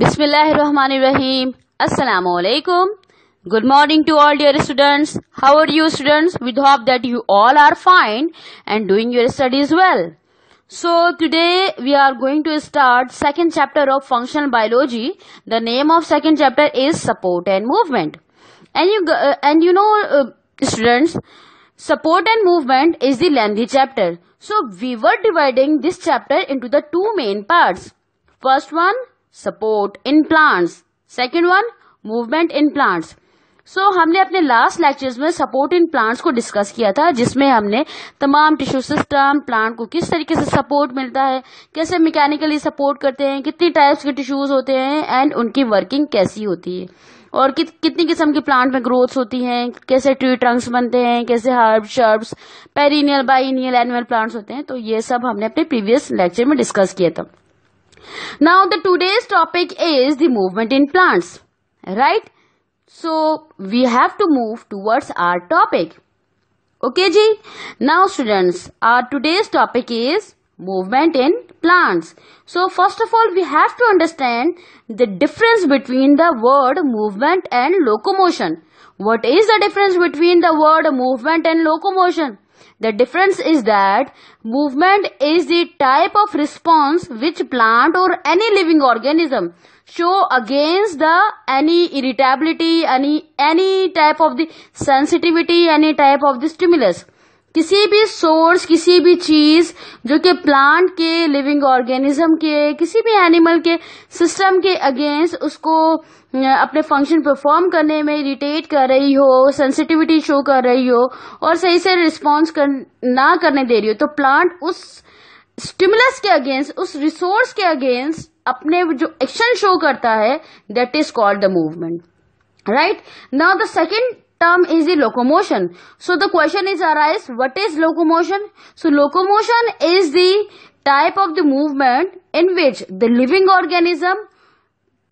Bismillahirrahmanirrahim. Assalamu alaikum. Good morning to all dear students. How are you students? We hope that you all are fine and doing your studies well. So today we are going to start second chapter of functional biology. The name of second chapter is support and movement. And you uh, and you know uh, students support and movement is the lengthy chapter. So we were dividing this chapter into the two main parts. First one support in plants second one movement in plants so हमने अपने last lectures में support in plants को discuss किया था जिसमें हमने तमाम tissue system plant को किस तरीके से सपोर्ट मिलता है कैसे मैकेनिकली सपोर्ट करते हैं कितनी टाइप्स के टिश्यूज होते हैं एंड उनकी वर्किंग कैसी होती है और कि, कितनी किस्म की प्लांट में ग्रोथ होती हैं कैसे ट्री ट्रंक्स बनते हैं कैसे herb shrubs perennial biennial annual plants होते हैं तो ये सब हमने अपने प्रीवियस लेक्चर में डिस्कस किया था Now the today's topic is the movement in plants. Right? So we have to move towards our topic. Okay ji? Now students, our today's topic is movement in plants. So first of all we have to understand the difference between the word movement and locomotion. What is the difference between the word movement and locomotion? The difference is that movement is the type of response which plant or any living organism show against the any irritability, any, any type of the sensitivity, any type of the stimulus. किसी भी source किसी भी चीज जो कि plant के living organism के किसी भी एनिमल के सिस्टम के अगेंस्ट उसको अपने फंक्शन परफॉर्म करने में इरिटेट कर रही हो सेंसिटिविटी शो कर रही हो और सही से रिस्पॉन्स कर, ना करने दे रही हो तो प्लांट उस स्टिमुलस के अगेंस्ट उस रिसोर्स के अगेंस्ट अपने जो एक्शन शो करता है that is called the movement right now the second term is the locomotion so the question is arise what is locomotion so locomotion is the type of the movement in which the living organism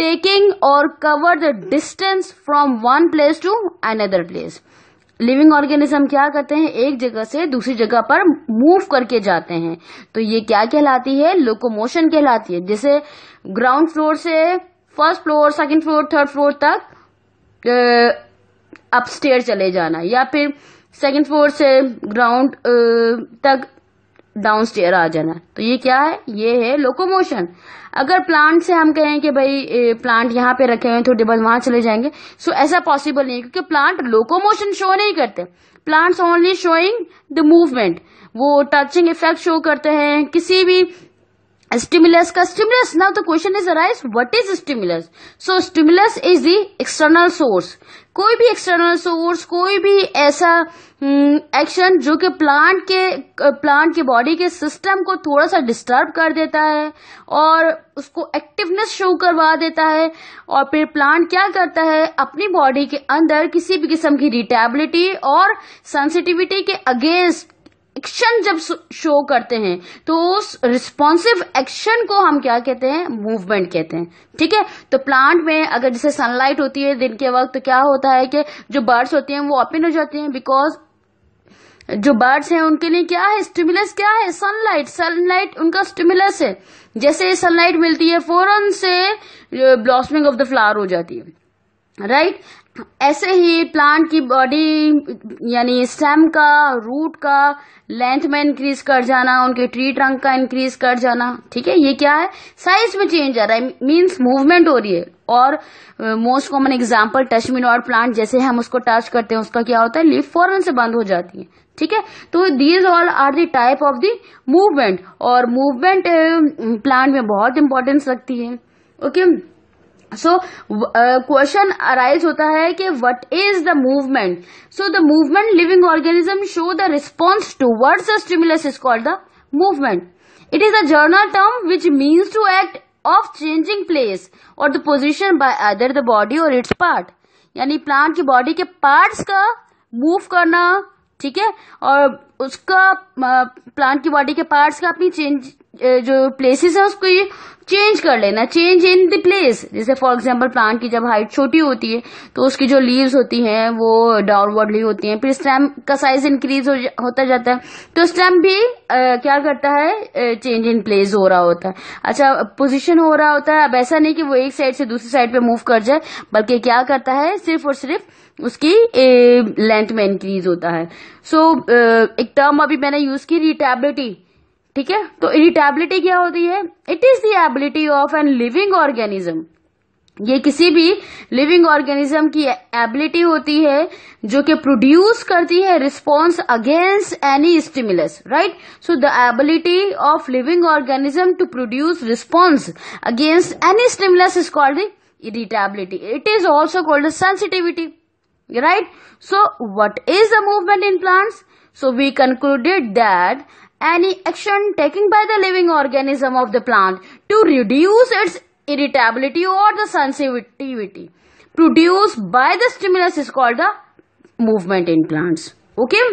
taking or cover the distance from one place to another place living organism क्या करते हैं एक जगह से दूसरी जगह पर move करके जाते हैं तो ये क्या कहलाती है लोकोमोशन कहलाती है जैसे ग्राउंड फ्लोर से first floor second floor third floor तक अपस्टेयर चले जाना या फिर सेकंड फ्लोर से ग्राउंड तक डाउन स्टेयर आ जाना तो ये क्या है ये है लोकोमोशन अगर प्लांट से हम कहें कि भाई प्लांट यहाँ पे रखे हुए हैं थोड़ी बहुत वहां चले जाएंगे सो ऐसा पॉसिबल नहीं है क्योंकि प्लांट लोकोमोशन शो नहीं करते plants only showing the movement वो टचिंग इफेक्ट शो करते हैं किसी भी स्टिमुलस का stimulus now the question is arise what is stimulus so stimulus is the external source कोई भी एक्सटर्नल सोर्स कोई भी ऐसा एक्शन हम्म, जो कि प्लांट के प्लांट के बॉडी के सिस्टम को थोड़ा सा डिस्टर्ब कर देता है और उसको एक्टिवनेस शो करवा देता है और फिर प्लांट क्या करता है अपनी बॉडी के अंदर किसी भी किस्म की रिटेबिलिटी और सेंसिटिविटी के अगेंस्ट एक्शन जब शो करते हैं तो उस रिस्पॉन्सिव एक्शन को हम क्या कहते हैं मूवमेंट कहते हैं ठीक है तो प्लांट में अगर जैसे सनलाइट होती है दिन के वक्त तो क्या होता है कि जो बर्ड्स होती हैं वो ओपन हो जाती हैं बिकॉज जो बर्ड्स हैं उनके लिए क्या है स्टिमुलस क्या है सनलाइट सनलाइट उनका स्टिमुलस है जैसे सनलाइट मिलती है फौरन से ब्लॉसमिंग ऑफ द फ्लावर हो जाती है राइट right? ऐसे ही प्लांट की बॉडी यानी स्टेम का रूट का लेंथ में इंक्रीज कर जाना उनके ट्री ट्रंक का इंक्रीज कर जाना ठीक है ये क्या है साइज में चेंज आ रहा है मींस मूवमेंट हो रही है और मोस्ट कॉमन एग्जांपल टचमिन और प्लांट जैसे हम उसको टच करते हैं उसका क्या होता है लीफ फॉरन से बंद हो जाती है ठीक है तो these all are the type of the movement और मूवमेंट प्लांट uh, में बहुत इंपॉर्टेंस रखती है okay okay? So question arise होता है कि what is the movement so the movement living organism show the response towards a stimulus is called the movement it is a general term which means to act of changing place और the position by other the body और its part यानी plant की body के parts का move करना ठीक है और उसका प्लांट uh, की बॉडी के पार्ट्स का अपनी चेंज जो प्लेसेस है उसको ये चेंज कर लेना चेंज इन द प्लेस जैसे फॉर एग्जाम्पल प्लांट की जब हाइट छोटी होती है तो उसकी जो लीव्स होती हैं वो डाउनवर्डली होती हैं फिर स्टेम का साइज इंक्रीज हो जा, होता जाता है तो स्टेम भी आ, क्या करता है चेंज इन प्लेस हो रहा होता है अच्छा पोजिशन हो रहा होता है अब ऐसा नहीं कि वो एक साइड से दूसरी साइड पे मूव कर जाए बल्कि क्या करता है सिर्फ और सिर्फ उसकी लेंथ में इंक्रीज होता है सो so, एक टर्म अभी मैंने यूज की रिटेबिलिटी ठीक है तो इरिटेबिलिटी क्या होती है it is the ability of an living organism ये किसी भी लिविंग ऑर्गेनिज्म की एबिलिटी होती है जो कि प्रोड्यूस करती है response against any stimulus right so the ability of living organism to produce response against any stimulus is called the it is also called sensitivity right so what is the movement in movement in plants so we concluded that any action taken by the living organism of the plant to reduce its irritability or the sensitivity produced by the stimulus is called the movement in plants okay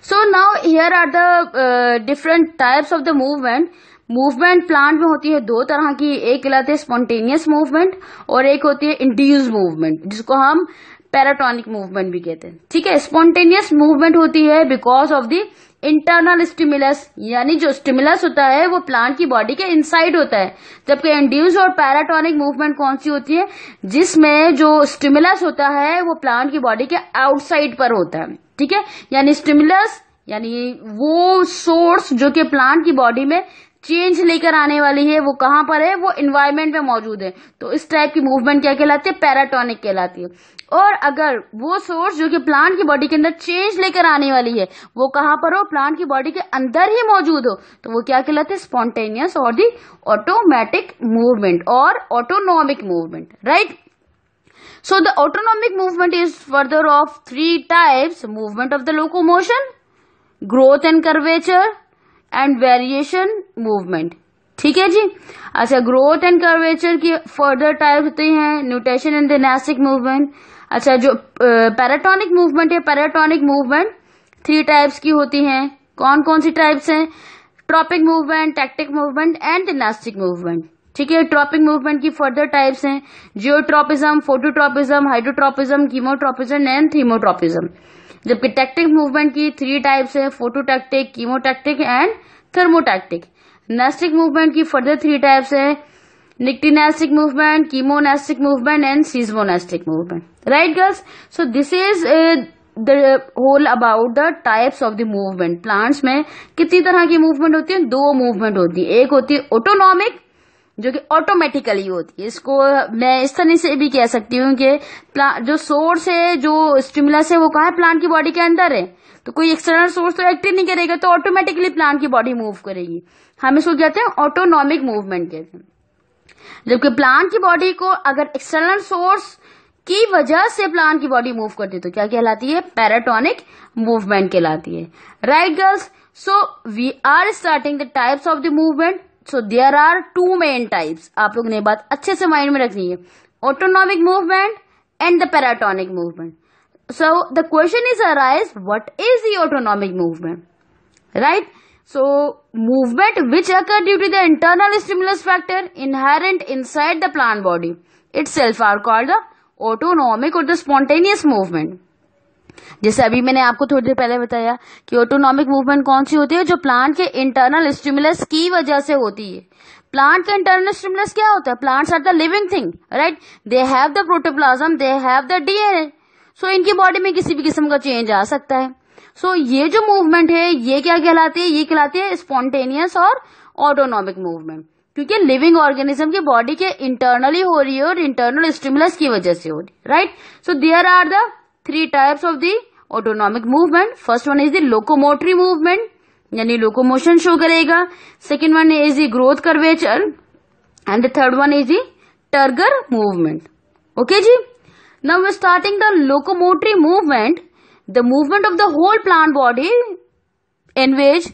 so now here are the uh, different types of the movement movement plant में होती है दो तरह की एक कहलाती है spontaneous movement और एक होती है इंड्यूस मूवमेंट जिसको हम पैराटोनिक मूवमेंट भी कहते हैं ठीक है स्पॉन्टेनियस मूवमेंट होती है because of the internal stimulus यानी जो स्टिमुलस होता है वो प्लांट की बॉडी के इनसाइड होता है जबकि इंड्यूस और पैराटोनिक मूवमेंट कौन सी होती है जिसमें जो स्टिमुलस होता है वो प्लांट की बॉडी के आउटसाइड पर होता है ठीक है यानी स्टिमुलस यानी वो सोर्स जो कि प्लांट की बॉडी में चेंज लेकर आने वाली है वो कहाँ पर है वो इन्वायरमेंट में मौजूद है तो इस टाइप की मूवमेंट क्या कहलाती है पैराटोनिक कहलाती है और अगर वो सोर्स जो कि प्लांट की बॉडी के अंदर चेंज लेकर आने वाली है वो कहाँ पर हो प्लांट की बॉडी के अंदर ही मौजूद हो तो वो क्या कहलाते हैं स्पॉन्टेनियस और दी ऑटोमेटिक मूवमेंट और autonomic movement right so the autonomic movement is further of three types movement of the locomotion growth and curvature and variation movement ठीक है जी अच्छा ग्रोथ एंड कर्वेचर की फर्दर टाइप होते हैं nutation and the nastic movement अच्छा जो paratonic movement है पैराटोनिक मूवमेंट थ्री टाइप्स की होती हैं कौन कौन सी टाइप्स हैं tropic movement tactic movement and the nastic movement ठीक है ट्रॉपिक मूवमेंट की फर्दर टाइप्स हैं geotropism phototropism hydrotropism chemotropism and thermotropism जबकि टैक्टिक मूवमेंट की थ्री टाइप्स है phototactic chemotactic and thermotactic nastic movement की फर्दर थ्री टाइप्स है nyctinastic movement chemonastic movement and seismonastic movement right girls so this is the whole about the types of the movement plants में कितनी तरह की movement होती है दो movement होती है एक होती है ऑटोनॉमिक जो कि ऑटोमेटिकली होती है इसको मैं इस तरह से भी कह सकती हूँ कि जो सोर्स है जो स्टिमुलस है वो कहा है प्लांट की बॉडी के अंदर है तो कोई एक्सटर्नल सोर्स तो एक्टिव नहीं करेगा तो ऑटोमेटिकली प्लांट की बॉडी मूव करेगी हम इसको कहते हैं ऑटोनॉमिक मूवमेंट कहते हैं जबकि प्लांट की बॉडी को अगर एक्सटर्नल सोर्स की वजह से प्लांट की बॉडी मूव करती है तो क्या कहलाती है पैराटोनिक मूवमेंट कहलाती है right girls so we are starting the types of the movement So there are two main types. आप लोग ने बात अच्छे से माइंड में रखनी है autonomic movement and the paratonic movement so the question is arise what is the autonomic right so movement which occur due to the internal stimulus factor inherent inside the plant body itself are called the autonomic or the spontaneous movement जैसे अभी मैंने आपको थोड़ी देर पहले बताया कि autonomic movement कौन सी होती है जो प्लांट के इंटरनल स्टिमुलस की वजह से होती है प्लांट के इंटरनल स्टिमुलस क्या होता है plants are the living thing right they have the protoplasm they have the DNA so इनकी बॉडी में किसी भी किस्म का चेंज आ सकता है सो so, ये जो मूवमेंट है ये क्या कहलाती है ये कहलाती है स्पॉन्टेनियस और ऑटोनॉमिक मूवमेंट क्योंकि लिविंग ऑर्गेनिज्म की बॉडी के इंटरनली हो रही है और इंटरनल स्टिमुलस की वजह से हो रही है right so there are the three types of the autonomic movement first one is the locomotory movement यानी लोकोमोशन शो करेगा second one is the growth curvature and the third one is the turgor movement okay जी now we starting the locomotory movement the movement of the whole plant body in which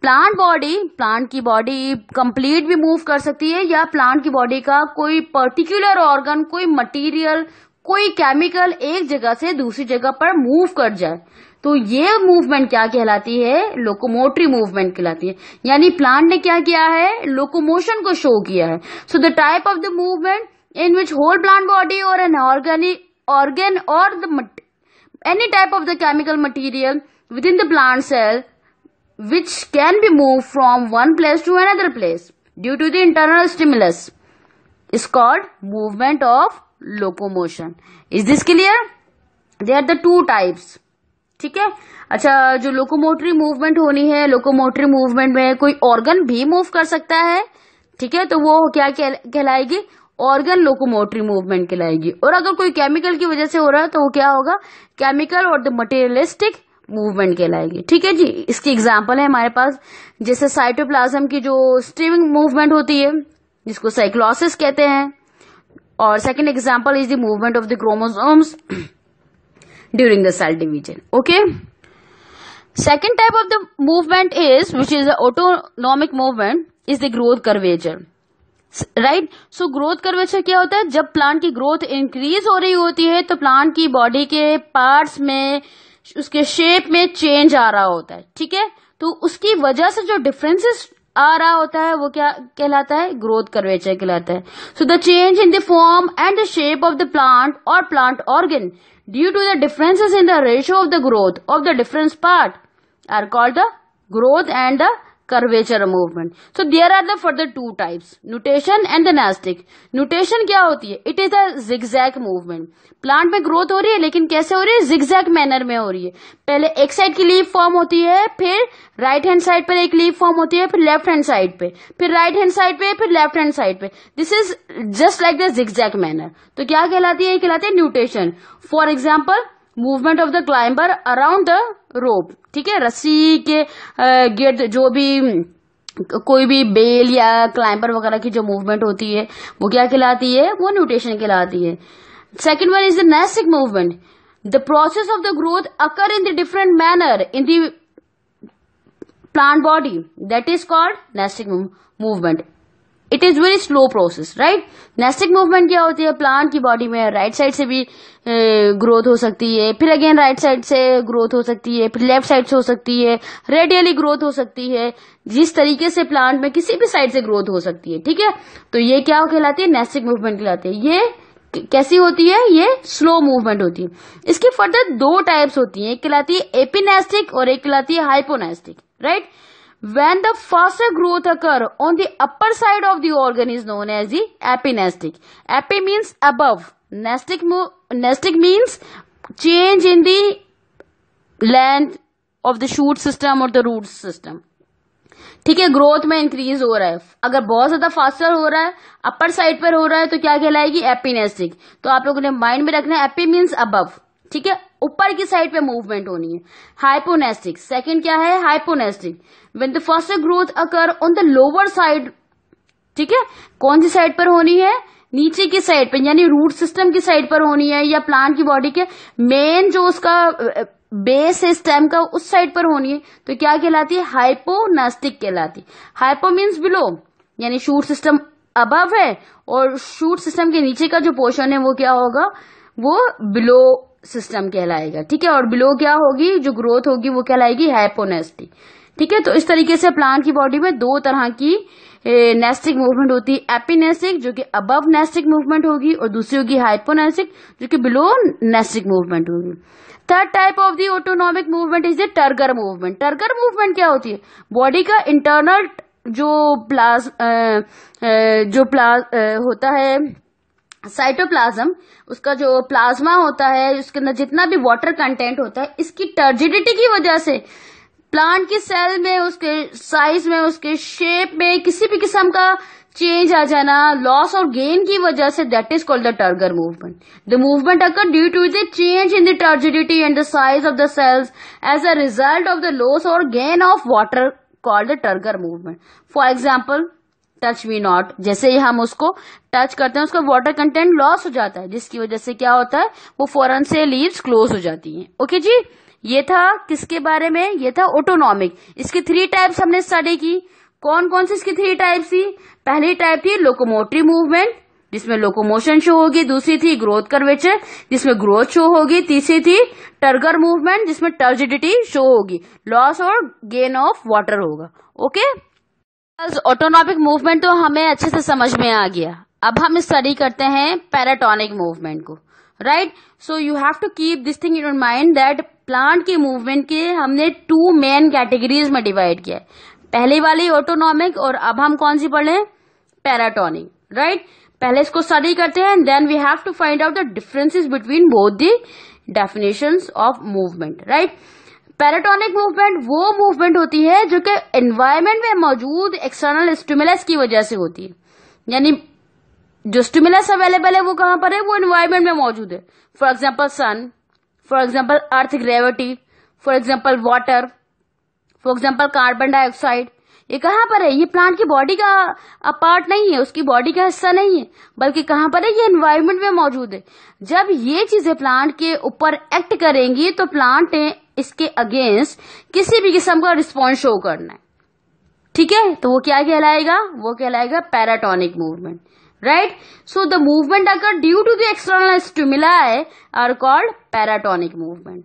plant body plant की body complete भी move कर सकती है या plant की body का कोई पर्टिकुलर ऑर्गन कोई मटेरियल कोई केमिकल एक जगह से दूसरी जगह पर मूव कर जाए तो ये मूवमेंट क्या कहलाती है लोकोमोटरी मूवमेंट कहलाती है यानी प्लांट ने क्या किया है लोकोमोशन को शो किया है so the type of the movement in which whole plant body और एन ऑर्गेनिक ऑर्गेन और the any type of the chemical material with in the plant cell which can be move from one place to another place due to the internal stimulus is called movement of locomotion is this clear they are the two types ठीक है अच्छा जो locomotory movement होनी है locomotory movement में कोई organ भी move कर सकता है ठीक है तो वो क्या कहलाएगी ऑर्गन लोकोमोटरी मूवमेंट कहलाएगी और अगर कोई केमिकल की वजह से हो रहा है तो वो क्या होगा केमिकल और द मटेरियलिस्टिक मूवमेंट कहलाएगी ठीक है जी इसकी एग्जाम्पल है हमारे पास जैसे साइटोप्लाज्म की जो स्ट्रीमिंग मूवमेंट होती है जिसको साइक्लोसिस कहते हैं और second example is the movement of the chromosomes during the cell division okay second type of the movement is which is the movement is the growth curvature right so growth curvature क्या होता है जब plant की growth increase हो रही होती है तो प्लांट की बॉडी के पार्ट्स में उसके शेप में चेंज आ रहा होता है ठीक है तो उसकी वजह से जो डिफरेंसेस आ रहा होता है वो क्या कहलाता है ग्रोथ कर्वेचर कहलाता है so the change in the form and the shape of the plant और plant organ due to the differences in the ratio of the growth of the difference part are called the growth and the curvature movement so there are the further two types nutation and the nastic nutation क्या होती है it is the zigzag movement plant में growth हो रही है लेकिन कैसे हो रही है जिग्जैक मैनर में हो रही है पहले एक साइड की लीफ फॉर्म होती है फिर राइट हैंड साइड पर एक लीफ फॉर्म होती है फिर लेफ्ट हैंड साइड पे फिर राइट हैंड साइड पे फिर लेफ्ट हैंड साइड पे this is just like the zigzag manner तो क्या कहलाती है कहलाती है nutation for example movement of the climber around the rope ठीक है रस्सी के गिर्द जो भी कोई भी बेल या क्लाइंबर वगैरह की जो मूवमेंट होती है वो क्या कहलाती है वो न्यूटेशन कहलाती है second one is the nastic movement the process of the growth occur in the different manner in the plant body that is called nastic movement it is very slow process right nastic movement क्या होती है plant की body में right side से भी growth हो सकती है फिर अगेन राइट साइड से ग्रोथ हो सकती है फिर लेफ्ट साइड से हो सकती है रेडियली ग्रोथ हो सकती है जिस तरीके से प्लांट में किसी भी साइड से ग्रोथ हो सकती है ठीक है तो ये क्या कहलाती है नेस्टिक मूवमेंट कहलाती है ये कैसी होती है ये स्लो मूवमेंट होती है इसकी फर्दर दो टाइप्स होती है एक कहलाती है एपिनेस्टिक और एक कहलाती है hyponastic right when the faster growth occur on the upper side of the organ is known as the epinastic. Epi means above. Nastic, nastic means change in the length of the shoot system or the root system. ठीक है growth में increase हो रहा है अगर बहुत ज्यादा faster हो रहा है अपर साइड पर हो रहा है तो क्या कहलाएगी एपिनेस्टिक तो आप लोगों ने माइंड में रखना है एपी मीन्स अबव ठीक है ऊपर की साइड पे मूवमेंट होनी है हाइपोनेस्टिक सेकंड क्या है hyponastic when the first growth occur on the lower side ठीक है कौन सी साइड पर होनी है नीचे की साइड पर यानी रूट सिस्टम की साइड पर होनी है या प्लांट की बॉडी के मेन जो उसका बेस है स्टेम का उस साइड पर होनी है तो क्या कहलाती है हाइपोनास्टिक कहलाती हाइपो मीन्स बिलो यानी शूट सिस्टम अबव है और शूट सिस्टम के नीचे का जो पोर्शन है वो क्या होगा वो बिलो सिस्टम कहलाएगा ठीक है और बिलो क्या होगी जो ग्रोथ होगी वो कहलाएगी हाइपोनेस्टिक ठीक है तो इस तरीके से प्लांट की बॉडी में दो तरह की नेस्टिक मूवमेंट होती है एपीनेस्टिक जो कि अबव नेस्टिक मूवमेंट होगी और दूसरी होगी हाइपोनेस्टिक जो कि बिलो नेस्टिक मूवमेंट होगी third type of the autonomic movement is a turgor movement turgor movement क्या होती है बॉडी का इंटरनल जो प्लाज जो प्लाज होता है साइटोप्लाज्म उसका जो प्लाज्मा होता है उसके अंदर जितना भी वाटर कंटेंट होता है इसकी टर्जिडिटी की वजह से प्लांट की सेल में उसके साइज में उसके शेप में किसी भी किस्म का चेंज आ जाना लॉस और गेन की वजह से that is called the turgor movement the movement occur due to the change in the turgidity and the size of the cells as a result of the loss और gain of water called the turgor movement for example touch we not जैसे ही हम उसको touch करते हैं उसका water content loss हो जाता है जिसकी वजह से क्या होता है वो फौरन से लीव्स क्लोज हो जाती हैं ओके जी ये था किसके बारे में ये था ऑटोनॉमिक इसकी थ्री टाइप्स हमने स्टडी की कौन कौन सी इसकी थ्री टाइप थी पहली टाइप थी लोकोमोटिव मूवमेंट जिसमें लोकोमोशन शो होगी दूसरी थी ग्रोथ कर्वेचर जिसमें ग्रोथ शो होगी तीसरी थी टर्गर मूवमेंट जिसमें टर्जिडिटी शो होगी लॉस और गेन ऑफ वाटर होगा ओके ऑटोनॉमिक मूवमेंट तो हमें अच्छे से समझ में आ गया अब हम स्टडी करते हैं पैराटोनिक मूवमेंट को right so you have to keep this thing in mind that plant के मूवमेंट के हमने टू मेन कैटेगरीज में डिवाइड किया पहले पहली वाली ऑटोनॉमिक और अब हम कौन सी पढ़ रहे पैराटोनिक राइट पहले इसको स्टडी करते हैं and then we have to find out the differences between both the definitions of movement right paratonic movement वो मूवमेंट होती है जो कि एनवायरमेंट में मौजूद एक्सटर्नल स्टिमुलस की वजह से होती है यानी जो स्टिमुलस अवेलेबल है वो कहां पर है वो एनवायरमेंट में मौजूद है for example sun for example earth gravity for example water for example carbon dioxide ये कहां पर है ये प्लांट की बॉडी का पार्ट नहीं है उसकी बॉडी का हिस्सा नहीं है बल्कि कहां पर है ये एनवायरमेंट में मौजूद है जब ये चीजें प्लांट के ऊपर एक्ट करेंगी तो प्लांट इसके अगेंस्ट किसी भी किस्म का रिस्पॉन्स शो करना है ठीक है तो वो क्या कहलाएगा वो कहलाएगा paratonic movement right so the movement अगर due to the external stimuli are called paratonic movement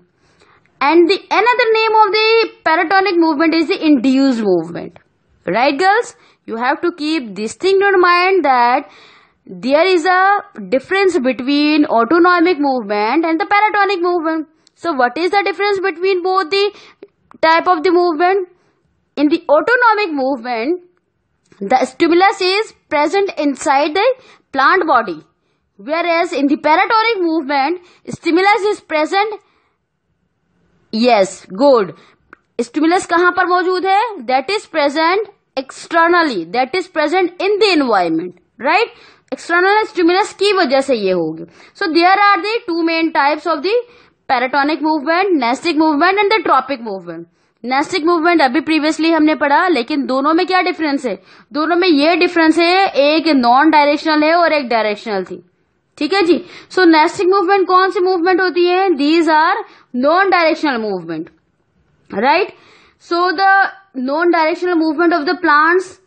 and the another name of the paratonic movement is the induced movement right girls you have to keep this thing your mind that there is a difference between autonomic movement and the paratonic movement So what is the difference between both the type of the movement? In the autonomic movement, the stimulus is present inside the plant body. Whereas in the paratonic movement, stimulus is present. Yes, good. Stimulus कहाँ पर मौजूद है That is present externally. That is present in the environment. Right? External stimulus की वजह से ये होगी. So there are the two main types of the paratonic movement nastic movement and the tropic movement nastic movement अभी previously हमने पढ़ा लेकिन दोनों में क्या डिफरेंस है दोनों में ये डिफरेंस है एक नॉन डायरेक्शनल है और एक डायरेक्शनल थी ठीक है जी सो नेस्टिक मूवमेंट कौन सी मूवमेंट होती है these are non directional movement right so the non directional movement of the plants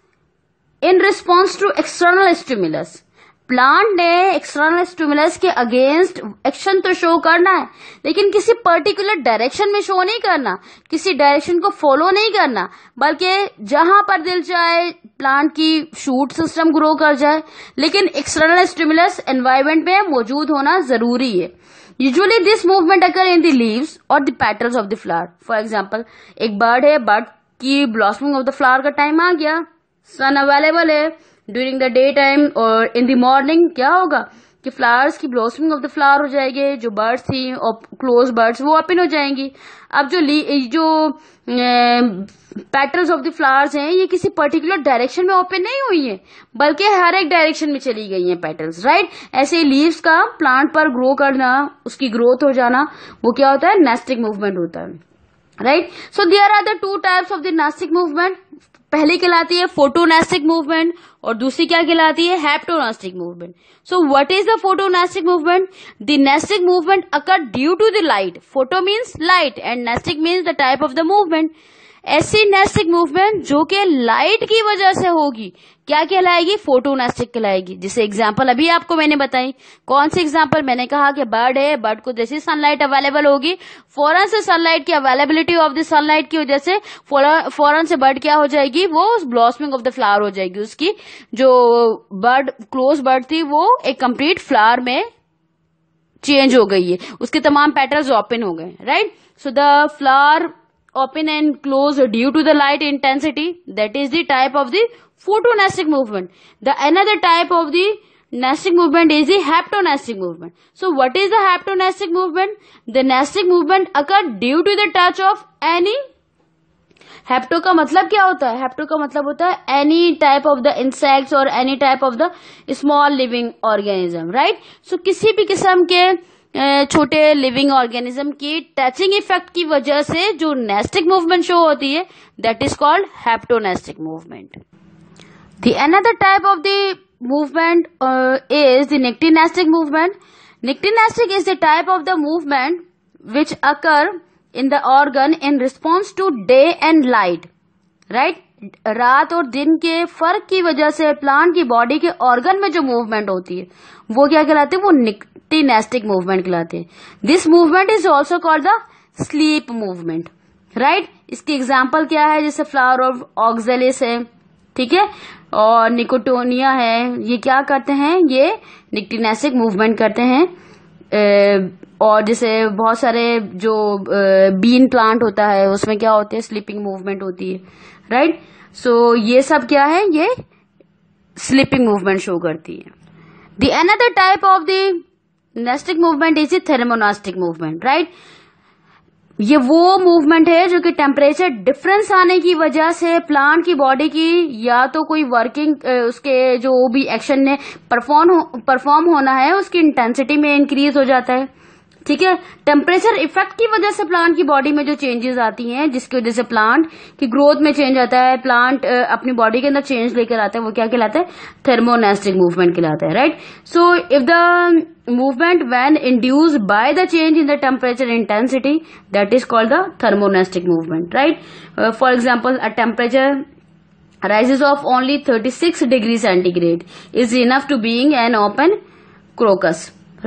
in response to external stimulus plant ने एक्सटर्नल स्टिमुलस के अगेंस्ट एक्शन तो शो करना है लेकिन किसी पर्टिकुलर डायरेक्शन में शो नहीं करना किसी डायरेक्शन को फॉलो नहीं करना बल्कि जहां पर दिल चाहे प्लांट की शूट सिस्टम ग्रो कर जाए लेकिन एक्सटर्नल स्टिमुलस एनवायरमेंट में मौजूद होना जरूरी है यूजली दिस मूवमेंट अगर इन द लीव्स और the petals of the flower for example एक बर्ड है बर्ड की ब्लॉसमिंग ऑफ द फ्लावर का टाइम आ गया सन अवेलेबल है ड्यूरिंग द डे टाइम और इन द मॉर्निंग क्या होगा कि फ्लावर्स की ब्लॉसमिंग ऑफ द फ्लावर हो जाएगी जो बर्ड्स थी और क्लोज बर्ड्स वो ओपन हो जाएंगी अब जो ली जो पैटर्न ऑफ द फ्लावर्स हैं ये किसी पर्टिकुलर डायरेक्शन में ओपन नहीं हुई है बल्कि हर एक डायरेक्शन में चली गई हैं पेटल्स राइट ऐसे लीव्स का प्लांट पर ग्रो करना उसकी ग्रोथ हो जाना वो क्या होता है नेस्टिक मूवमेंट होता है right so there are the two types of the nastic movement पहली कहलाती है फोटोनास्टिक मूवमेंट और दूसरी क्या कहलाती है haptonastic movement so what is the photonastic movement the nastic movement occur due to the light photo means light and nastic means the type of the movement ऐसी nastic movement जो कि लाइट की वजह से होगी क्या कहलाएगी फोटोनेस्टिक कहलाएगी जिसे एग्जाम्पल अभी आपको मैंने बताई कौन सी एग्जाम्पल मैंने कहा कि बर्ड है बर्ड को जैसी सनलाइट अवेलेबल होगी फौरन से सनलाइट की अवेलेबिलिटी ऑफ द सनलाइट की वजह से फौरन से बर्ड क्या हो जाएगी वो ब्लॉसमिंग ऑफ द फ्लावर हो जाएगी उसकी जो बर्ड क्लोज बर्ड थी वो एक कम्प्लीट फ्लावर में चेंज हो गई है उसके तमाम पैटर्न ओपन हो गए right so the flower open and close due to the light intensity that is the type of the photonastic movement the another type of the nastic movement is the haptonastic movement so what is the haptonastic movement the nastic movement occur due to the touch of any hapto का मतलब क्या होता है हैप्टो का मतलब होता है any type of the insects और any type of the small living organism right so किसी भी किस्म के छोटे लिविंग ऑर्गेनिज्म की टचिंग इफेक्ट की वजह से जो नेस्टिक मूवमेंट शो होती है that is called haptonastic movement another type of the movement is the nyctinastic movement nyctinastic is the type of the movement which occur in the organ in response to day and light right रात और दिन के फर्क की वजह से plant की body के ऑर्गन में जो मूवमेंट होती है वो क्या कहलाते हैं वो निक एंटीनेस्टिक मूवमेंट कहलाते हैं this movement is also called the sleep movement right इसकी एग्जाम्पल क्या है जैसे फ्लावर ऑफ ऑक्जेलिस है ठीक है और निकोटोनिया है ये क्या करते हैं ये निकटिनेसिक मूवमेंट करते हैं ए, और जैसे बहुत सारे जो ए, बीन प्लांट होता है उसमें क्या होते हैं स्लीपिंग मूवमेंट होती है राइट सो so, ये सब क्या है ये स्लीपिंग मूवमेंट शो करती है the another type of the nastic movement is a thermonastic movement right ये वो मूवमेंट है जो कि टेम्परेचर डिफरेंस आने की वजह से प्लांट की बॉडी की या तो कोई वर्किंग उसके जो भी एक्शन ने परफॉर्म परफॉर्म होना है उसकी इंटेंसिटी में इंक्रीज हो जाता है ठीक है टेम्परेचर इफेक्ट की वजह से प्लांट की बॉडी में जो चेंजेस आती हैं जिसकी वजह से प्लांट की ग्रोथ में चेंज आता है प्लांट अपनी बॉडी के अंदर चेंज लेकर आता है वो क्या कहलाता है थर्मोनेस्टिक मूवमेंट कहलाता है right so if the movement when induced by the change in the temperature intensity that is called the thermonetic movement right uh, for example a temperature rises of only 36 degree centigrade is enough to being an open crocus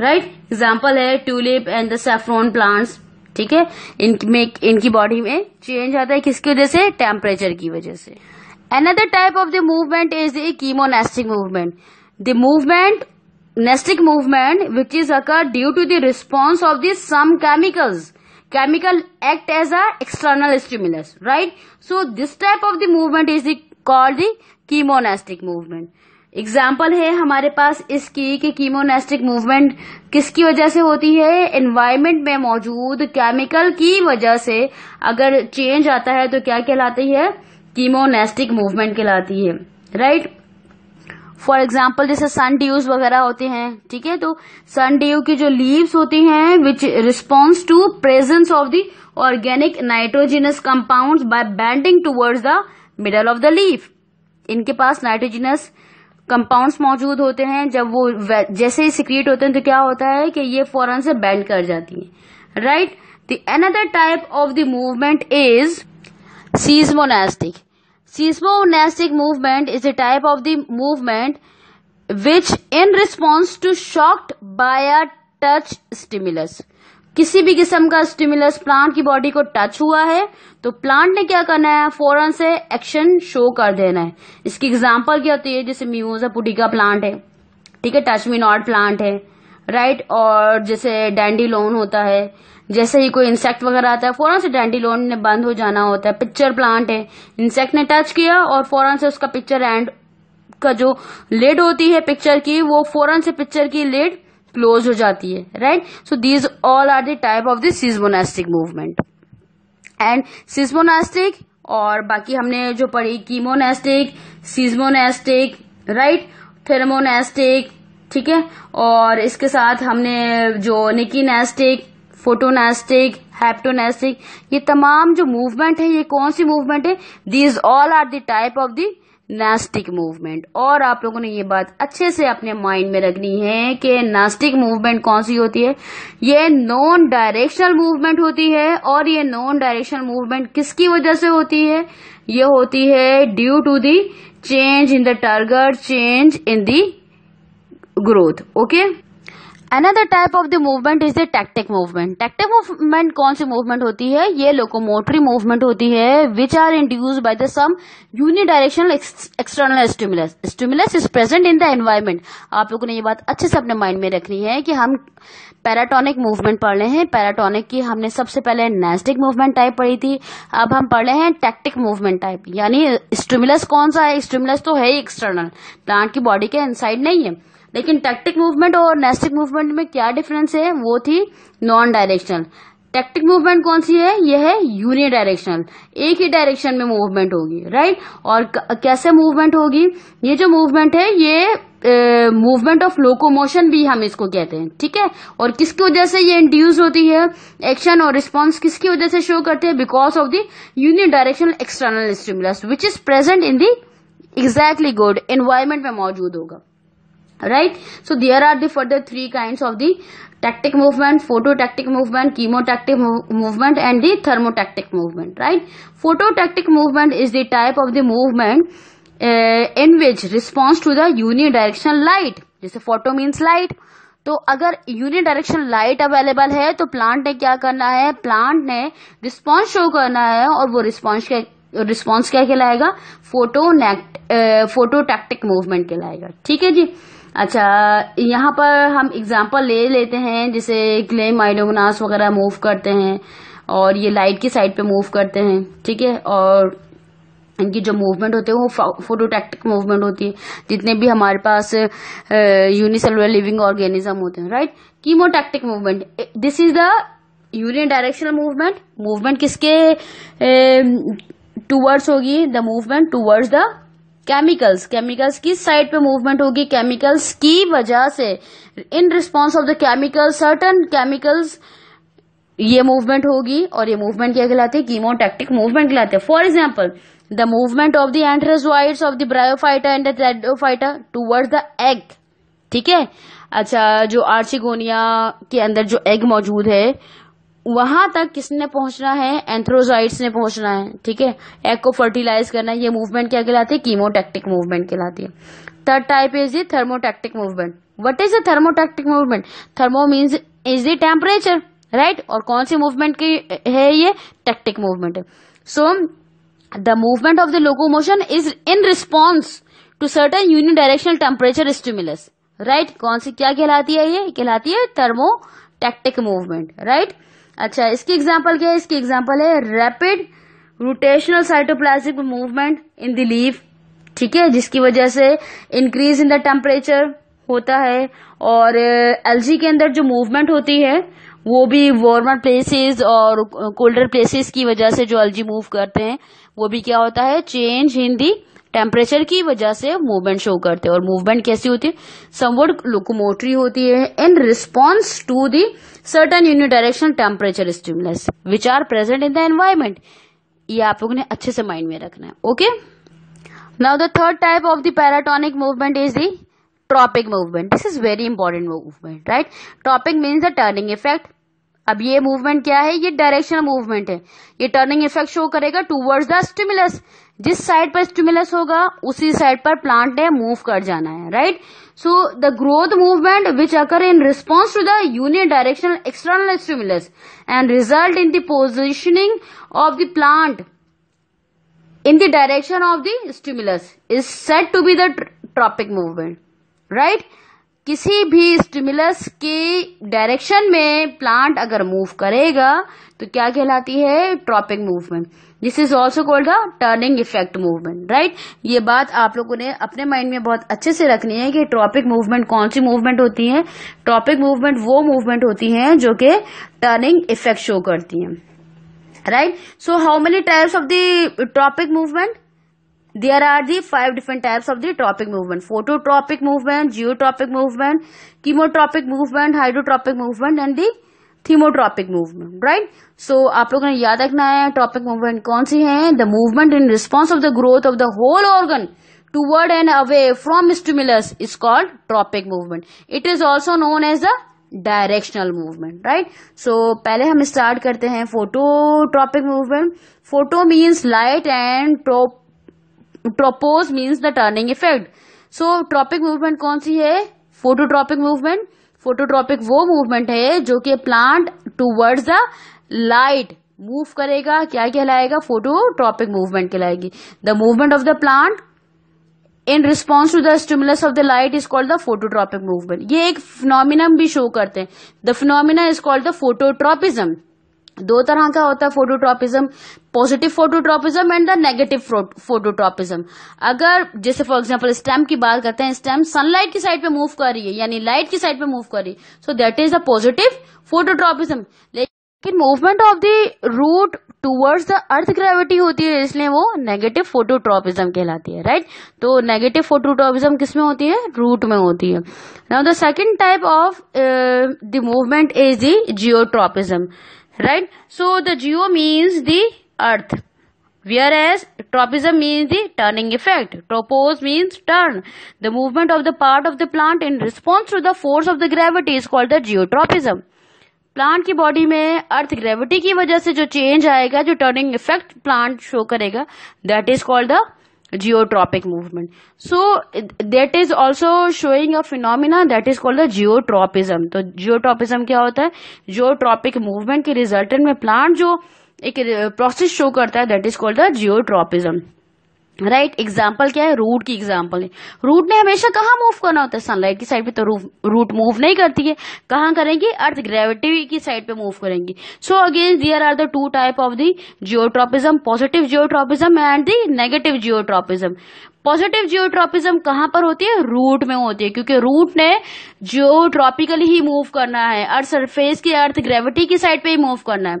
right example है tulip and the saffron plants ठीक है इनमें इनकी body में change आता है किसकी वजह से टेम्परेचर की वजह से another type of the movement is the chemonetic movement the movement nastic movement which is occur due to the response of this some chemicals chemical act as a external stimulus right so this type of the movement is called chemonastic movement example है हमारे पास इसकी कि कीमोनेस्टिक movement किसकी वजह से होती है environment में मौजूद केमिकल की वजह से अगर चेंज आता है तो क्या कहलाती है कीमोनेस्टिक मूवमेंट कहलाती है राइट right? फॉर एग्जाम्पल जैसे सन ड्यूज वगैरह होते हैं ठीक है तो सन ड्यू की जो लीव्स होती हैं which response to presence of the organic nitrogenous compound by bending towards the middle of the leave इनके पास नाइट्रोजिनस कंपाउंड्स मौजूद होते हैं जब वो जैसे ही सिक्रीट होते हैं तो क्या होता है कि ये फौरन से बैंड कर जाती है right the another type of the movement is seismonastic seismonastic movement is a type of the movement which in response to shocked by a touch stimulus. किसी भी किस्म का स्टिमुलस प्लांट की बॉडी को टच हुआ है तो प्लांट ने क्या करना है फौरन से एक्शन शो कर देना है इसकी एग्जांपल क्या होती है जैसे म्यूजा पुटिका प्लांट है ठीक है टच मी नॉट प्लांट है राइट और जैसे डैंडी लोन होता है जैसे ही कोई इंसेक्ट वगैरह आता है फौरन से डैंडीलोन ने बंद हो जाना होता है पिक्चर प्लांट है इंसेक्ट ने टच किया और फौरन से उसका पिक्चर एंड का जो लेड होती है पिक्चर की वो फौरन से पिक्चर की लेड क्लोज हो जाती है right so these all are the type of the seismonastic movement and seismonastic और बाकी हमने जो पढ़ी कीमोनेस्टिक सीजमोनेस्टिक राइट थेरमोनेस्टिक ठीक है और इसके साथ हमने जो निकीनेस्टिक फोटोनेस्टिक हैप्टोनेस्टिक ये तमाम जो मूवमेंट है ये कौन सी मूवमेंट है these all are the type of the nastic movement और आप लोगों ने ये बात अच्छे से अपने माइंड में रखनी है कि नास्टिक मूवमेंट कौन सी होती है ये नॉन डायरेक्शनल मूवमेंट होती है और ये नॉन डायरेक्शनल मूवमेंट किसकी वजह से होती है ये होती है due to the change in the target change in the growth okay another type of the movement is the tactic movement tactic movement कौन सी मूवमेंट होती है ये लोकोमोटरी मूवमेंट होती है which are induced by the some unidirectional external stimulus stimulus is present in the environment आप लोगों ने ये बात अच्छे से अपने माइंड में रखनी है कि हम पैराटोनिक मूवमेंट पढ़ रहे हैं पैराटोनिक की हमने सबसे पहले नेस्टिक मूवमेंट टाइप पढ़ी थी अब हम पढ़ रहे हैं टैक्टिक मूवमेंट टाइप यानी स्टिमुलस कौन सा है स्टिमुलस तो है ही एक्सटर्नल प्लांट की बॉडी के इनसाइड नहीं है लेकिन टेक्टिक मूवमेंट और नेस्टिक मूवमेंट में क्या डिफरेंस है वो थी नॉन डायरेक्शनल टेक्टिक मूवमेंट कौन सी है यह है यूनि डायरेक्शनल एक ही डायरेक्शन में मूवमेंट होगी राइट और कैसे मूवमेंट होगी ये जो मूवमेंट है ये मूवमेंट ऑफ लोकोमोशन भी हम इसको कहते हैं ठीक है और किसकी वजह से ये इंड्यूस होती है एक्शन और रिस्पॉन्स किसकी वजह से शो करते हैं because of the unidirectional external stimulus which is present in the exactly good environment में मौजूद होगा right so there are the further three kinds of the tactic movement phototactic movement chemotactic mov movement and the thermotactic movement right phototactic movement is the type of the movement uh, in which response to the unidirectional light जैसे photo means light तो अगर यूनिडायरेक्शन light available है तो plant ने क्या करना है plant ने रिस्पॉन्स शो करना है और वो रिस्पॉन्स क्या रिस्पॉन्स क्या कहलाएगा फोटो फोटोटैक्टिक मूवमेंट कहलाएगा ठीक है जी अच्छा यहाँ पर हम एग्जाम्पल ले लेते हैं जैसे क्ले माइडोगनास वगैरह मूव करते हैं और ये लाइट की साइड पे मूव करते हैं ठीक है और इनकी जो मूवमेंट होते हैं वो फोटोटैक्टिक मूवमेंट होती है जितने भी हमारे पास यूनिसेलुलर लिविंग ऑर्गेनिज्म होते हैं right chemotactic movement this is the union unidirectional movement movement किसके टूवर्ड्स होगी the movement towards the chemicals chemicals किस साइड पे मूवमेंट होगी केमिकल्स की वजह से in response of the chemical certain chemicals ये मूवमेंट होगी और ये मूवमेंट क्या कहलाते हैं कीमोटेक्टिक मूवमेंट कहलाते हैं for example the movement of the antherozoid of the bryophyta and pteridophyta towards the egg ठीक है अच्छा जो आर्चिगोनिया के अंदर जो एग मौजूद है वहां तक किसने पहुंचना है एंथ्रोजाइट्स ने पहुंचना है ठीक है एग को फर्टिलाइज करना है ये मूवमेंट क्या कहलाती है कीमोटेक्टिक मूवमेंट कहलाती है third type is the thermotactic movement what is a thermotactic movement thermo means is the temperature right और कौन सी मूवमेंट की है ये टेक्टिक मूवमेंट है so the movement of the locomotion is in response to certain unidirectional temperature stimulus right कौन सी क्या कहलाती है ये कहलाती है thermo tactic movement right right? अच्छा इसकी एग्जाम्पल क्या है इसकी एग्जाम्पल है rapid rotational cytoplasmic movement in the leaf ठीक है जिसकी वजह से इंक्रीज इन द टेम्परेचर होता है और एलजी uh, के अंदर जो मूवमेंट होती है वो भी वार्मर प्लेसेस और कोल्डर uh, प्लेसेस की वजह से जो एलजी मूव करते हैं वो भी क्या होता है चेंज इन दी टेम्परेचर की वजह से मूवमेंट शो करते हैं और मूवमेंट कैसी होती है समवर्ड लोकोमोटरी होती है in response to the certain direction temperature stimulus which are present in the environment ये आप लोगों ने अच्छे से माइंड में रखना है okay now the third type of the paratonic movement is the tropic movement this is very important movement right tropic means the turning effect अब ये मूवमेंट क्या है ये डायरेक्शनल मूवमेंट है ये टर्निंग इफेक्ट शो करेगा टूवर्ड्स द स्टिमुलस जिस side पर स्टिमुलस होगा उसी साइड पर प्लांट ने मूव कर जाना है right so the growth movement which occur in response to the union directional external stimulus and result in the positioning of the plant in the direction of the stimulus is set to be the tropic movement right किसी भी stimulus के direction में plant अगर move करेगा तो क्या कहलाती है tropic movement this is also called the turning effect movement right ये बात आप लोगों ने अपने माइंड में बहुत अच्छे से रखनी है कि ट्रॉपिक मूवमेंट कौन सी मूवमेंट होती है ट्रॉपिक मूवमेंट वो मूवमेंट होती है जो कि टर्निंग इफेक्ट शो करती है right so how many types of the tropic movement there are the five different types of the tropic movement phototropic movement geotropic movement chemotropic movement hydrotropic movement and the thigmotropic movement right so आप लोगों ने याद रखना है tropic movement कौन सी है the movement in response of the growth of the whole organ toward and away from stimulus is called tropic movement it is also known as the directional movement right so पहले हम start करते हैं phototropic movement photo means light and trope tropos means the turning effect so tropic movement कौन सी है phototropic movement phototropic वो movement है जो कि plant towards the light move करेगा क्या कहलाएगा फोटोट्रॉपिक मूवमेंट कहलाएगी the movement of the plant in response to the stimulus of the light is called the phototropic movement ये एक फिनोमिनम भी शो करते हैं the phenomena is called the phototropism दो तरह का होता है phototropism positive phototropism and the negative phototropism अगर जैसे फॉर एग्जांपल स्टेम की बात करते हैं स्टेम सनलाइट की साइड पे मूव कर रही है यानी लाइट की साइड पे मूव कर रही है so that is the positive phototropism लेकिन movement of the root towards the earth gravity होती है इसलिए वो नेगेटिव फोटोट्रॉपिज्म कहलाती है राइट तो नेगेटिव फोटोट्रॉपिज्म किस में होती है रूट में होती है now the second type of the movement is the geotropism right so the geo means the earth whereas tropism means the turning effect tropos means turn the movement of the part of the plant in response to the force of the gravity is called the geotropism plant की body में earth gravity की वजह से जो change आएगा जो turning effect plant show करेगा that is called the geotropic movement so that is also showing a phenomena that is called the geotropism तो geotropism क्या होता है geotropic movement के resultant में plant जो एक process show करता है that is called the geotropism right right, example क्या है रूट की एग्जाम्पल है रूट ने हमेशा कहाँ मूव करना होता है सनलाइट की साइड पे तो रूट मूव नहीं करती है कहाँ करेंगी अर्थ ग्रेविटी की साइड पे मूव करेंगी so again there are the two type of the geotropism positive geotropism and the negative geotropism positive geotropism कहाँ पर होती है रूट में होती है क्योंकि रूट ने जियोट्रॉपिकली ही मूव करना है अर्थ सरफेस की अर्थ ग्रेविटी की साइड पे ही मूव करना है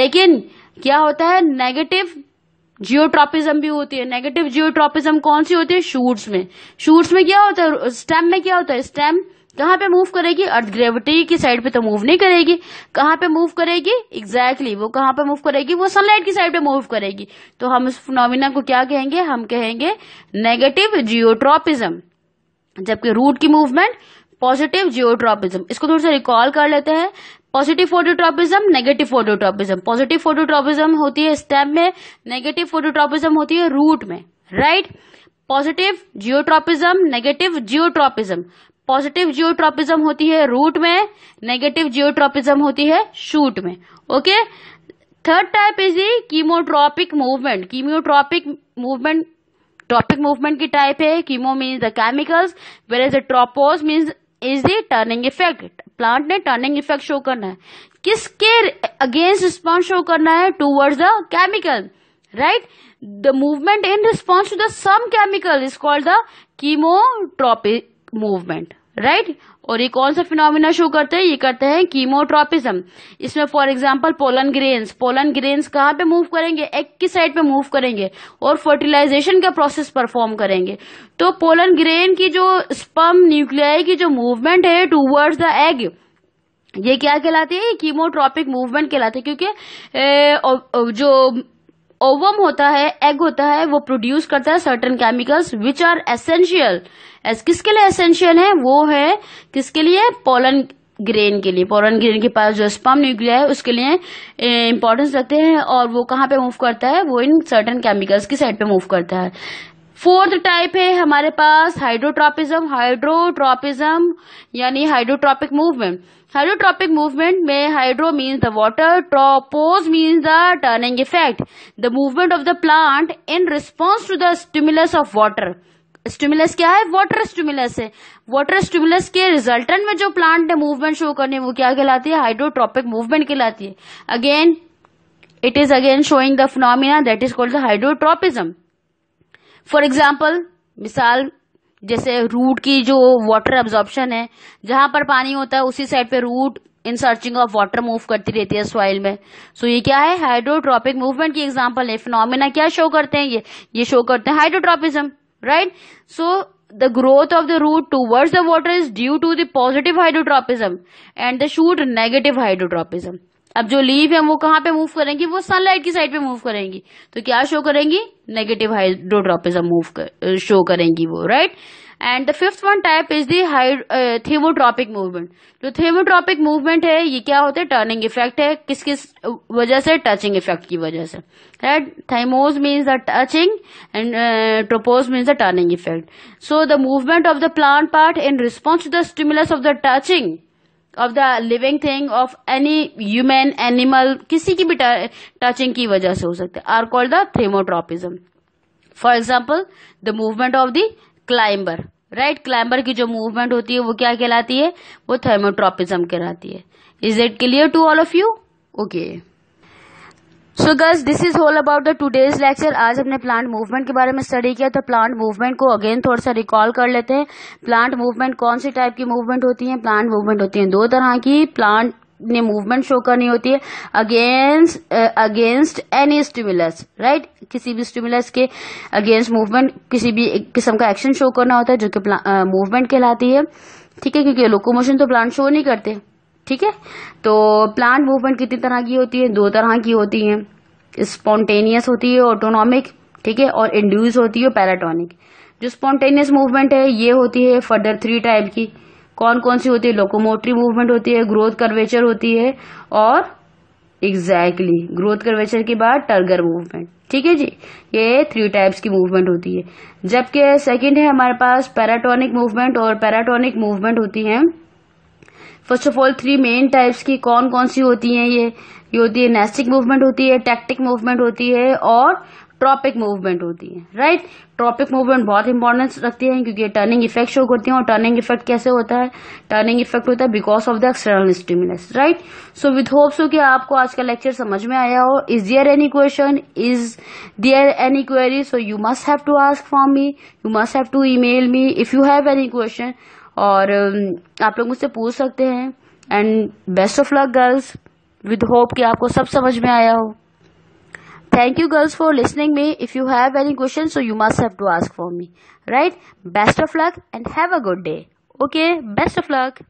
लेकिन क्या होता है नेगेटिव जियोट्रॉपिज्म भी होती है नेगेटिव जियोट्रॉपिज्म कौन सी होती है शूट्स में शूट्स में क्या होता है स्टेम में क्या होता है स्टेम कहाँ पे मूव करेगी अर्थ ग्रेविटी की साइड पे तो मूव नहीं करेगी कहाँ पे मूव करेगी एग्जैक्टली exactly, वो कहाँ पे मूव करेगी वो सनलाइट की साइड पे मूव करेगी तो हम इस फिनोमिना को क्या कहेंगे हम कहेंगे नेगेटिव जियोट्रॉपिज्म जबकि रूट की मूवमेंट पॉजिटिव जियोट्रॉपिज्म इसको थोड़ा सा रिकॉल कर लेते हैं positive phototropism negative phototropism positive phototropism होती है स्टेम में नेगेटिव फोटोट्रॉपिज्म होती है रूट में right positive geotropism negative geotropism positive geotropism होती है रूट में नेगेटिव जियोट्रॉपिज्म होती है शूट में okay third type is the chemotropic movement chemotropic movement tropic movement की टाइप है chemo means the chemicals where is the tropos means is the turning effect plant ने turning effect show करना है किसके against response show करना है towards the chemical right the movement in response to the some chemical is called the chemotropic movement right और ये कौन सा फिनोमिना शो करते हैं ये करते हैं कीमोट्रोपिज्म इसमें for example pollen grains pollen grains कहाँ पे मूव करेंगे एग की साइड पे मूव करेंगे और फर्टिलाइजेशन का प्रोसेस परफॉर्म करेंगे तो पोलन ग्रेन की जो स्पम न्यूक्लियाई की जो मूवमेंट है टूवर्ड्स द एग ये क्या कहलाती है कीमोट्रॉपिक मूवमेंट कहलाती है क्योंकि जो ओवम होता है एग होता है वो प्रोड्यूस करता है certain chemicals which are essential एस किसके लिए एसेंशियल है वो है किसके लिए पोलन ग्रेन के लिए पोलन ग्रेन के पास जो स्पम न्यूक्लिया है उसके लिए इंपॉर्टेंस रखते हैं और वो कहाँ पे मूव करता है वो इन सर्टन केमिकल्स की साइड पे मूव करता है फोर्थ टाइप है हमारे पास हाइड्रोट्रॉपिज्म हाइड्रोट्रॉपिज्म यानी हाइड्रोट्रॉपिक मूवमेंट हाइड्रोट्रॉपिक मूवमेंट में hydro means the water tropos means the turning effect the movement of the plant in response to the stimulus of water stimulus क्या है water stimulus है water stimulus के resultant में जो plant है movement show करनी है वो क्या कहलाती है हाइड्रोट्रॉपिक मूवमेंट कहलाती है again it is again showing the phenomena that is called the hydrotropism for example मिसाल जैसे रूट की जो वाटर एब्जॉर्प्शन है जहां पर पानी होता है उसी साइड पे root in searching of water move करती रहती है सॉइल में सो so, ये क्या है हाइड्रोट्रॉपिक मूवमेंट की एग्जाम्पल है फिनोमिना क्या शो करते हैं ये ये शो करते हैं hydrotropism right so the growth of the root towards the water is due to the positive hydrotropism and the shoot negative hydrotropism अब जो लीव है वो कहां पे मूव करेंगी वो सनलाइट की साइड पे मूव करेंगी तो क्या शो करेंगी नेगेटिव हाइड्रोट्रोपिज्म मूव शो करेंगी वो right right? And the fifth one type is the thigmotropic movement जो थीमोट्रॉपिक मूवमेंट है ये क्या होता है टर्निंग इफेक्ट है किस किस वजह से टचिंग इफेक्ट की वजह से right thigmos means the touching and tropos means the turning effect so the movement of the plant part in response to the stimulus of the touching of the living thing of any human animal किसी की भी touching की वजह से हो सकते हैं are called the thigmotropism for example the movement of the climber right climber की जो मूवमेंट होती है वो क्या कहलाती है वो थर्मोट्रोपिज्म कहलाती है is it clear to all of you okay so girls this is all about the day's lecture आज हमने प्लांट मूवमेंट के बारे में स्टडी किया तो प्लांट मूवमेंट को अगेन थोड़ा सा रिकॉल कर लेते हैं प्लांट मूवमेंट कौन सी टाइप की मूवमेंट होती है प्लांट मूवमेंट होती है दो तरह की प्लांट ने मूवमेंट शो करनी होती है against against any stimulus right किसी भी स्टिमुलस के अगेंस्ट मूवमेंट किसी भी किस्म का एक्शन शो करना होता है जो कि मूवमेंट uh, कहलाती है ठीक है क्योंकि लोकोमोशन तो प्लांट शो नहीं करते ठीक है तो प्लांट मूवमेंट कितनी तरह की होती है दो तरह की होती है स्पॉन्टेनियस होती है ऑटोनॉमिक ठीक है और इंड्यूस होती है पैराटोनिक जो स्पॉन्टेनियस मूवमेंट है ये होती है फर्दर थ्री टाइप की कौन कौन सी होती है लोकोमोटरी मूवमेंट होती है ग्रोथ कर्वेचर होती है और एग्जैक्टली exactly, ग्रोथ कर्वेचर के बाद टर्गर मूवमेंट ठीक है जी ये थ्री टाइप्स की मूवमेंट होती है जबकि सेकंड है हमारे पास पैराटोनिक मूवमेंट और पैराटोनिक मूवमेंट होती है first of all three main types की कौन कौन सी होती हैं ये ये होती है नेस्टिक मूवमेंट होती है टैक्टिक मूवमेंट होती है और ट्रॉपिक मूवमेंट होती है राइट ट्रॉपिक मूवमेंट बहुत इंपॉर्टेंस रखती है क्योंकि टर्निंग इफेक्ट शो करती है और टर्निंग इफेक्ट कैसे होता है टर्निंग इफेक्ट होता है because of the external stimulus right so with hopes हो कि आपको आज का लेक्चर समझ में आया हो is there any question is there any query so you must have to ask from me you must have to email me if you have any question और um, आप लोग मुझसे पूछ सकते हैं and best of luck girls with hope कि आपको सब समझ में आया हो thank you girls for listening me if you have any questions so you must have to ask for me right best of luck and have a good day okay best of luck